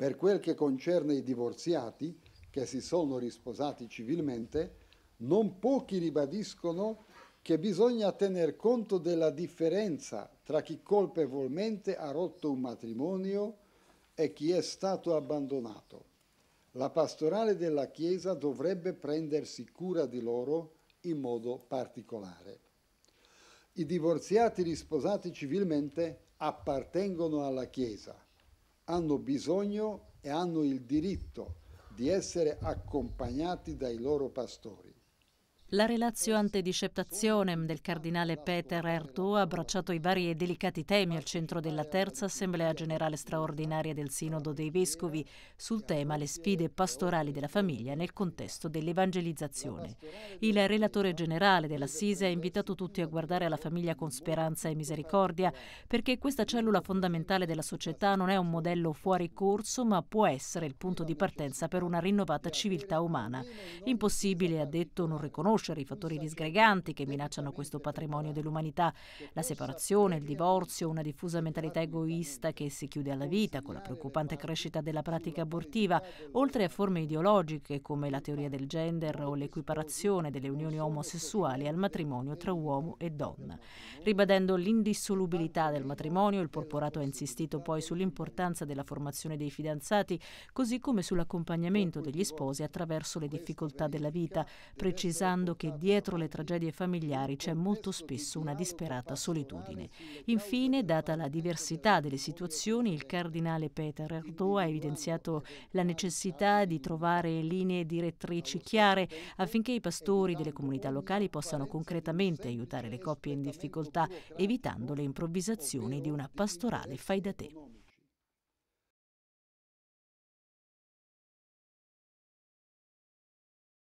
Per quel che concerne i divorziati, che si sono risposati civilmente, non pochi ribadiscono che bisogna tener conto della differenza tra chi colpevolmente ha rotto un matrimonio e chi è stato abbandonato. La pastorale della Chiesa dovrebbe prendersi cura di loro in modo particolare. I divorziati risposati civilmente appartengono alla Chiesa hanno bisogno e hanno il diritto di essere accompagnati dai loro pastori. La relazio ante disceptationem del cardinale Peter Erto ha abbracciato i vari e delicati temi al centro della terza assemblea generale straordinaria del Sinodo dei Vescovi sul tema le sfide pastorali della famiglia nel contesto dell'evangelizzazione. Il relatore generale dell'Assise ha invitato tutti a guardare alla famiglia con speranza e misericordia perché questa cellula fondamentale della società non è un modello fuori corso ma può essere il punto di partenza per una rinnovata civiltà umana. Impossibile, ha detto, non riconoscere riconoscere i fattori disgreganti che minacciano questo patrimonio dell'umanità, la separazione, il divorzio, una diffusa mentalità egoista che si chiude alla vita con la preoccupante crescita della pratica abortiva, oltre a forme ideologiche come la teoria del gender o l'equiparazione delle unioni omosessuali al matrimonio tra uomo e donna. Ribadendo l'indissolubilità del matrimonio, il porporato ha insistito poi sull'importanza della formazione dei fidanzati, così come sull'accompagnamento degli sposi attraverso le difficoltà della vita, precisando ricordando che dietro le tragedie familiari c'è molto spesso una disperata solitudine. Infine, data la diversità delle situazioni, il cardinale Peter Erdo ha evidenziato la necessità di trovare linee direttrici chiare affinché i pastori delle comunità locali possano concretamente aiutare le coppie in difficoltà, evitando le improvvisazioni di una pastorale fai da te.